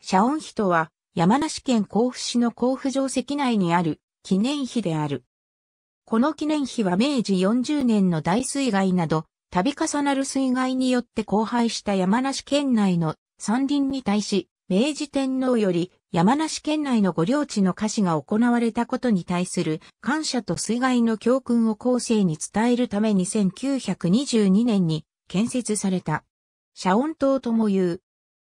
社恩碑とは、山梨県甲府市の甲府城跡内にある記念碑である。この記念碑は明治40年の大水害など、度重なる水害によって荒廃した山梨県内の山林に対し、明治天皇より山梨県内の御領地の歌詞が行われたことに対する感謝と水害の教訓を後世に伝えるために1922年に建設された。社恩島とも言う。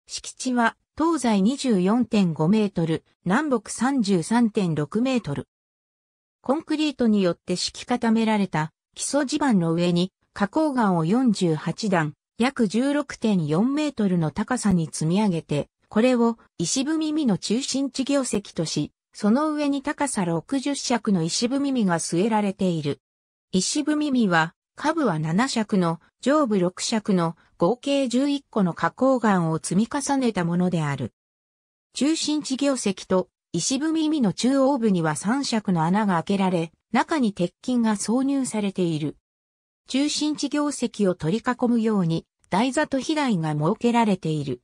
敷地は東西24.5メートル、南北33.6メートル。コンクリートによって敷き固められた基礎地盤の上に花崗岩を48段、約16.4メートルの高さに積み上げて、これを石踏みの中心地業石とし、その上に高さ60尺の石踏みが据えられている。石踏みは、下部は7尺の、上部6尺の合計11個の花崗岩を積み重ねたものである。中心地業石と石踏みの中央部には三尺の穴が開けられ、中に鉄筋が挿入されている。中心地業石を取り囲むように台座と被台が設けられている。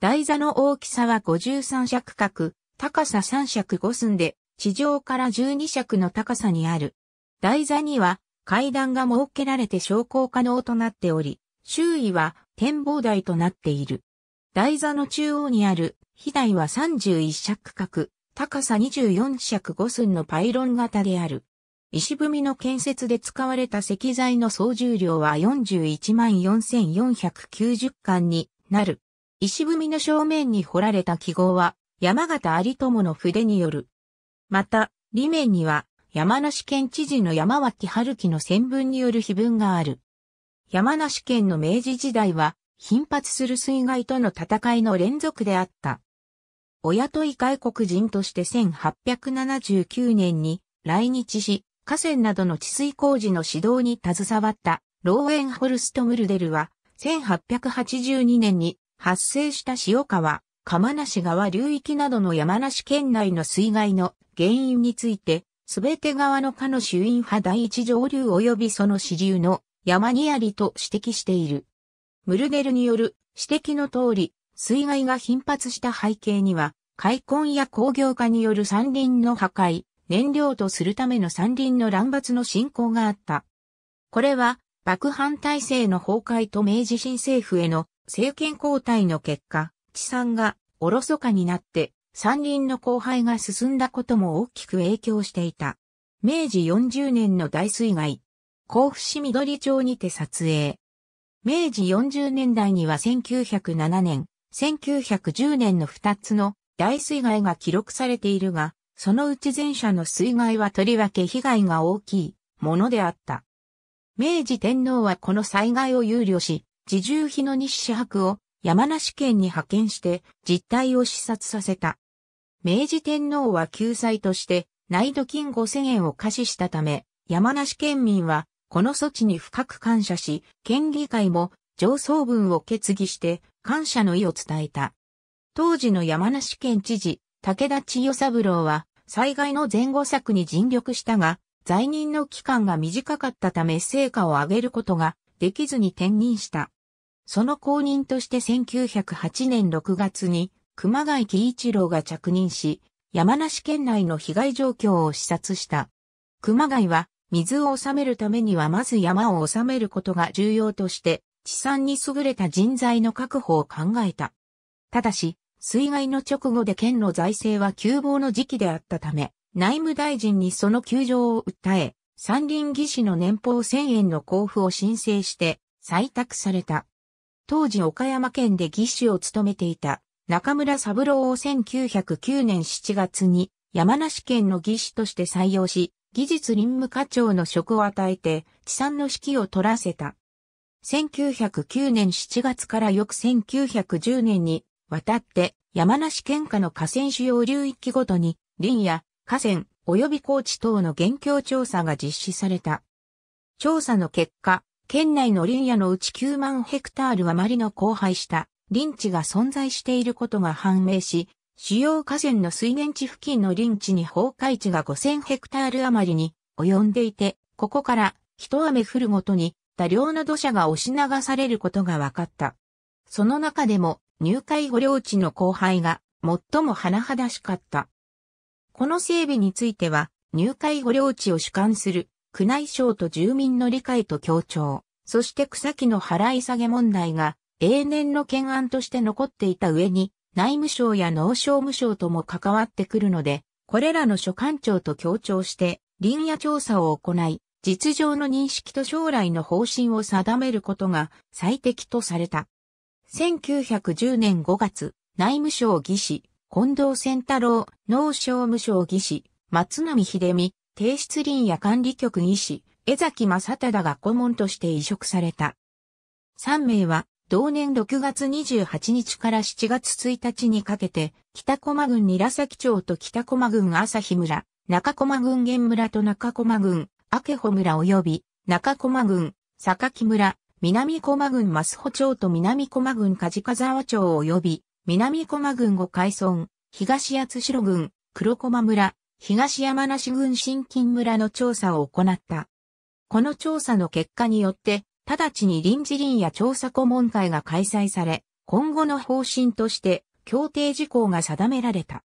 台座の大きさは53尺角、高さ3尺5寸で、地上から12尺の高さにある。台座には階段が設けられて昇降可能となっており、周囲は展望台となっている。台座の中央にある、飛台は31尺角、高さ24尺5寸のパイロン型である。石踏みの建設で使われた石材の総重量は414,490巻になる。石踏みの正面に掘られた記号は山形有友の筆による。また、裏面には山梨県知事の山脇春樹の線文による碑文がある。山梨県の明治時代は、頻発する水害との戦いの連続であった。お雇い外国人として1879年に来日し、河川などの治水工事の指導に携わったローエンホルスト・ムルデルは、1882年に発生した塩川、釜梨川流域などの山梨県内の水害の原因について、すべて側の下の主因派第一上流及びその支流の山にありと指摘している。ムルネルによる指摘の通り、水害が頻発した背景には、開墾や工業化による山林の破壊、燃料とするための山林の乱伐の進行があった。これは、爆藩体制の崩壊と明治新政府への政権交代の結果、地産がおろそかになって山林の荒廃が進んだことも大きく影響していた。明治40年の大水害、甲府市緑町にて撮影。明治40年代には1907年、1910年の2つの大水害が記録されているが、そのうち前者の水害はとりわけ被害が大きいものであった。明治天皇はこの災害を憂慮し、自重費の西支博を山梨県に派遣して実態を視察させた。明治天皇は救済として内土金5000円を貸ししたため、山梨県民はこの措置に深く感謝し、県議会も上層文を決議して感謝の意を伝えた。当時の山梨県知事、武田千代三郎は、災害の前後策に尽力したが、在任の期間が短かったため成果を上げることができずに転任した。その後任として1908年6月に熊谷喜一郎が着任し、山梨県内の被害状況を視察した。熊谷は水を治めるためにはまず山を治めることが重要として、地産に優れた人材の確保を考えた。ただし、水害の直後で県の財政は窮乏の時期であったため、内務大臣にその窮状を訴え、山林技師の年俸1000円の交付を申請して、採択された。当時岡山県で技師を務めていた中村三郎を1909年7月に山梨県の技師として採用し、技術任務課長の職を与えて、地産の指揮を取らせた。1909年7月から翌1910年に渡って山梨県下の河川主要流域ごとに林や河川及び高地等の現況調査が実施された。調査の結果、県内の林野のうち9万ヘクタール余りの荒廃した林地が存在していることが判明し、主要河川の水源地付近の林地に崩壊地が5000ヘクタール余りに及んでいて、ここから一雨降るごとに多量の土砂が押し流されることが分かった。その中でも入海捕領地の荒廃が最も甚だしかった。この整備については入海捕領地を主管する区内省と住民の理解と協調、そして草木の払い下げ問題が永年の懸案として残っていた上に内務省や農商務省とも関わってくるので、これらの所管庁と協調して、林野調査を行い、実情の認識と将来の方針を定めることが最適とされた。1910年5月、内務省議士、近藤仙太郎、農商務省議士、松並秀美、提出林野管理局議師、江崎正忠が顧問として移植された。3名は同年6月28日から7月1日にかけて、北駒郡韮崎町と北駒郡朝日村、中駒郡玄村と中駒郡明穂村及び中駒郡木村、南駒郡増穂町と南駒郡梶川沢町及び南駒郡五海村、東八代郡黒駒村、東山梨郡新金村の調査を行った。この調査の結果によって、直ちに臨時林や調査顧問会が開催され、今後の方針として協定事項が定められた。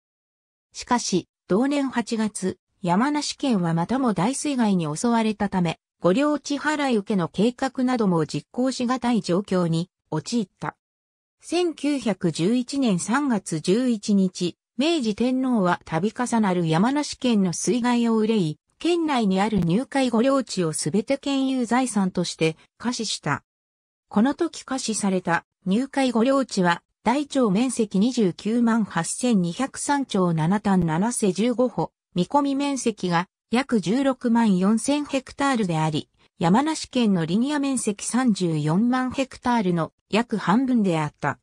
しかし、同年8月、山梨県はまたも大水害に襲われたため、御領地払い受けの計画なども実行し難い状況に陥った。1911年3月11日、明治天皇は度重なる山梨県の水害を憂い、県内にある入会御領地をすべて県有財産として可視した。この時可視された入会御領地は、大町面積29万8203町7単7世15歩、見込み面積が約16万4000ヘクタールであり、山梨県のリニア面積34万ヘクタールの約半分であった。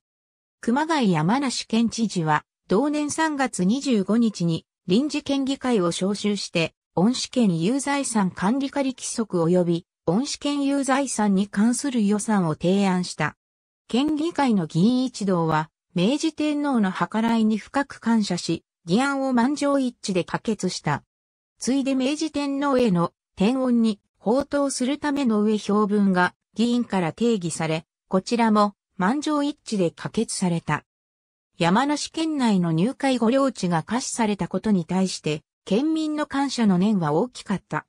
熊谷山梨県知事は、同年3月25日に臨時県議会を招集して、恩試験有財産管理下規則及び恩試験有財産に関する予算を提案した。県議会の議員一同は、明治天皇の計らいに深く感謝し、議案を満場一致で可決した。ついで明治天皇への天恩に報答するための上標文が議員から定義され、こちらも満場一致で可決された。山梨県内の入会御領地が可視されたことに対して、県民の感謝の念は大きかった。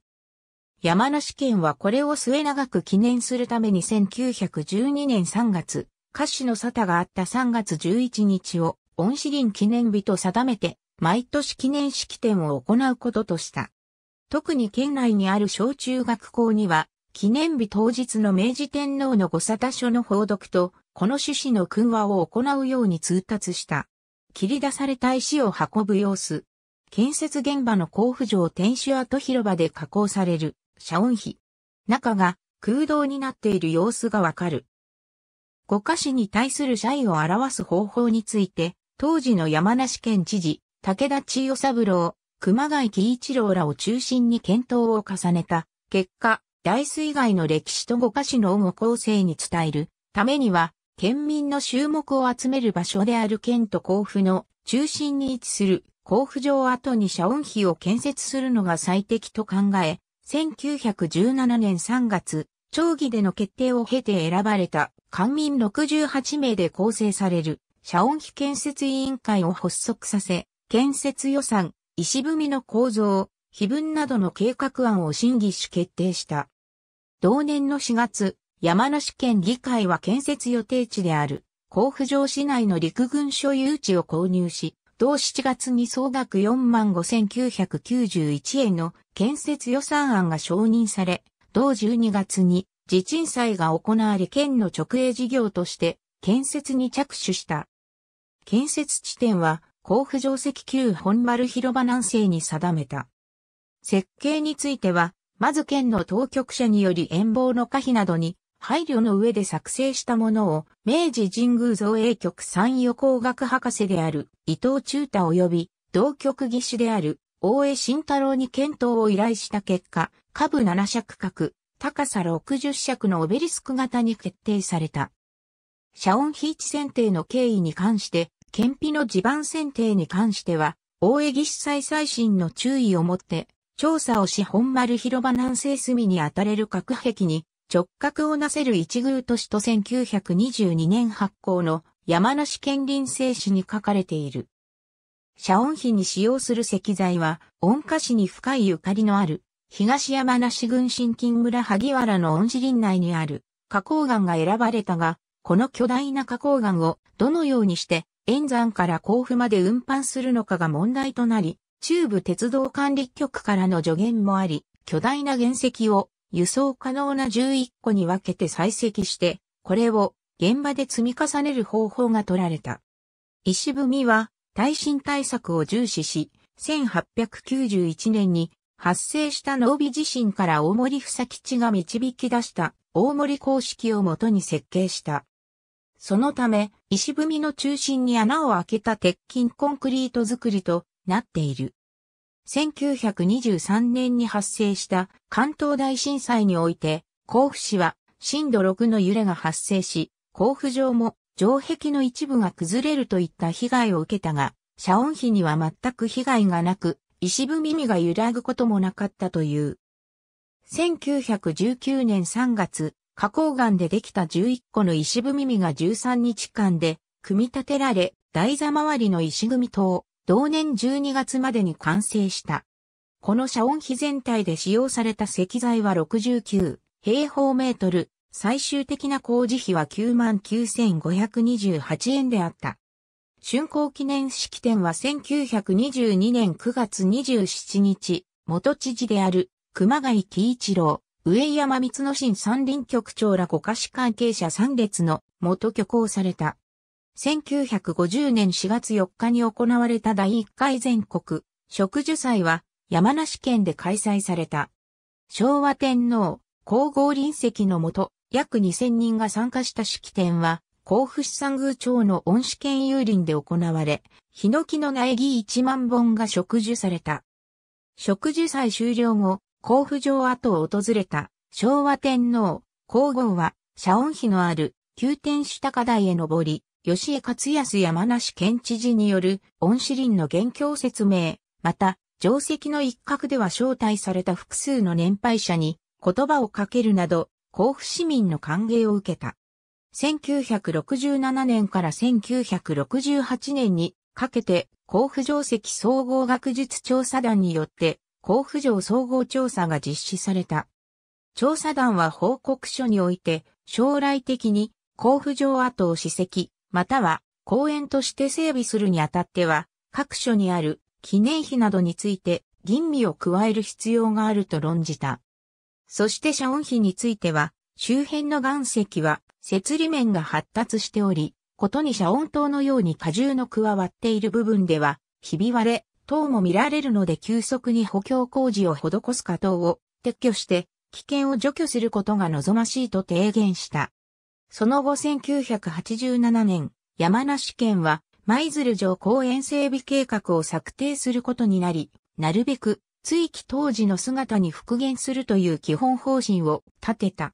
山梨県はこれを末長く記念するために1912年3月、歌手の沙汰があった3月11日を恩師林記念日と定めて、毎年記念式典を行うこととした。特に県内にある小中学校には、記念日当日の明治天皇の御沙汰書の報読と、この趣旨の訓話を行うように通達した。切り出された石を運ぶ様子、建設現場の甲府城天守跡広場で加工される遮音碑。中が空洞になっている様子がわかる。五箇市に対する謝意を表す方法について、当時の山梨県知事、武田千代三郎、熊谷喜一郎らを中心に検討を重ねた結果、大水害の歴史と五箇市の恩を成に伝えるためには、県民の注目を集める場所である県と甲府の中心に位置する甲府城跡に遮音碑を建設するのが最適と考え、1917年3月、町議での決定を経て選ばれた官民68名で構成される遮音碑建設委員会を発足させ、建設予算、石踏みの構造、碑文などの計画案を審議し決定した。同年の4月、山梨県議会は建設予定地である、甲府城市内の陸軍所有地を購入し、同7月に総額45,991円の建設予算案が承認され、同12月に地鎮祭が行われ県の直営事業として建設に着手した。建設地点は甲府城跡旧本丸広場南西に定めた。設計については、まず県の当局者により遠望の可否などに配慮の上で作成したものを、明治神宮造営局産予工学博士である伊藤忠太及び、同局技師である大江慎太郎に検討を依頼した結果、下部7尺角、高さ60尺のオベリスク型に決定された。遮音ーチ選定の経緯に関して、検費の地盤選定に関しては、大江技師再最新の注意をもって、調査をし本丸広場南西隅にあたれる隔壁に、直角をなせる一宮都市と1922年発行の山梨県林製紙に書かれている。遮音碑に使用する石材は、恩賀市に深いゆかりのある、東山梨郡新金村萩原の恩寺林内にある、花崗岩が選ばれたが、この巨大な花崗岩をどのようにして円山から甲府まで運搬するのかが問題となり、中部鉄道管理局からの助言もあり、巨大な原石を輸送可能な11個に分けて採石して、これを現場で積み重ねる方法が取られた。石踏みは耐震対策を重視し、1891年に発生した農美地震から大森房地が導き出した大森公式をもとに設計した。そのため、石踏みの中心に穴を開けた鉄筋コンクリート作りとなっている。1923年に発生した関東大震災において、甲府市は震度6の揺れが発生し、甲府城も城壁の一部が崩れるといった被害を受けたが、遮音費には全く被害がなく、石踏みが揺らぐこともなかったという。1919年3月、花崗岩でできた11個の石踏みが13日間で組み立てられ、台座周りの石組み塔、同年12月までに完成した。この遮音費全体で使用された石材は69平方メートル、最終的な工事費は99,528円であった。竣工記念式典は1922年9月27日、元知事である熊谷喜一郎、上山光之進三林局長ら五家市関係者三列の元挙行された。1950年4月4日に行われた第1回全国植樹祭は山梨県で開催された。昭和天皇、皇后臨席のもと、約2000人が参加した式典は、甲府市三宮町の恩師県有林で行われ、ヒノキの苗木1万本が植樹された。植樹祭終了後、甲府城跡を訪れた昭和天皇、皇后は、遮音碑のある、宮天下高台へ登り、吉江勝康山梨県知事による恩師林の元凶説明、また、定石の一角では招待された複数の年配者に言葉をかけるなど、甲府市民の歓迎を受けた。1967年から1968年にかけて、甲府定石総合学術調査団によって、甲府城総合調査が実施された。調査団は報告書において、将来的に甲府城跡を史跡、または公園として整備するにあたっては、各所にある記念碑などについて吟味を加える必要があると論じた。そして遮音碑については、周辺の岩石は、雪理面が発達しており、ことに遮音塔のように荷重の加わっている部分では、ひび割れ、等も見られるので急速に補強工事を施す過等を撤去して、危険を除去することが望ましいと提言した。その後1987年、山梨県は舞鶴城公園整備計画を策定することになり、なるべく追記当時の姿に復元するという基本方針を立てた。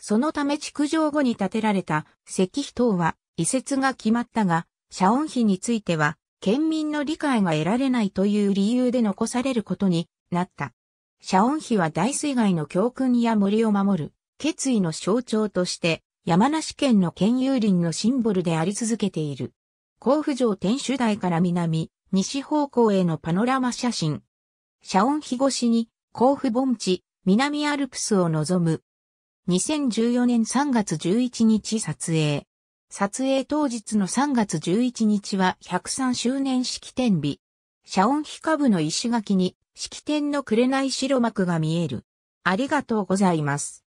そのため築城後に建てられた石碑等は移設が決まったが、遮音碑については県民の理解が得られないという理由で残されることになった。遮音碑は大水害の教訓や森を守る決意の象徴として山梨県の県有林のシンボルであり続けている。甲府城天守台から南、西方向へのパノラマ写真。遮音日越しに、甲府盆地、南アルプスを望む。2014年3月11日撮影。撮影当日の3月11日は103周年式典日。遮音日下部の石垣に式典の紅白幕が見える。ありがとうございます。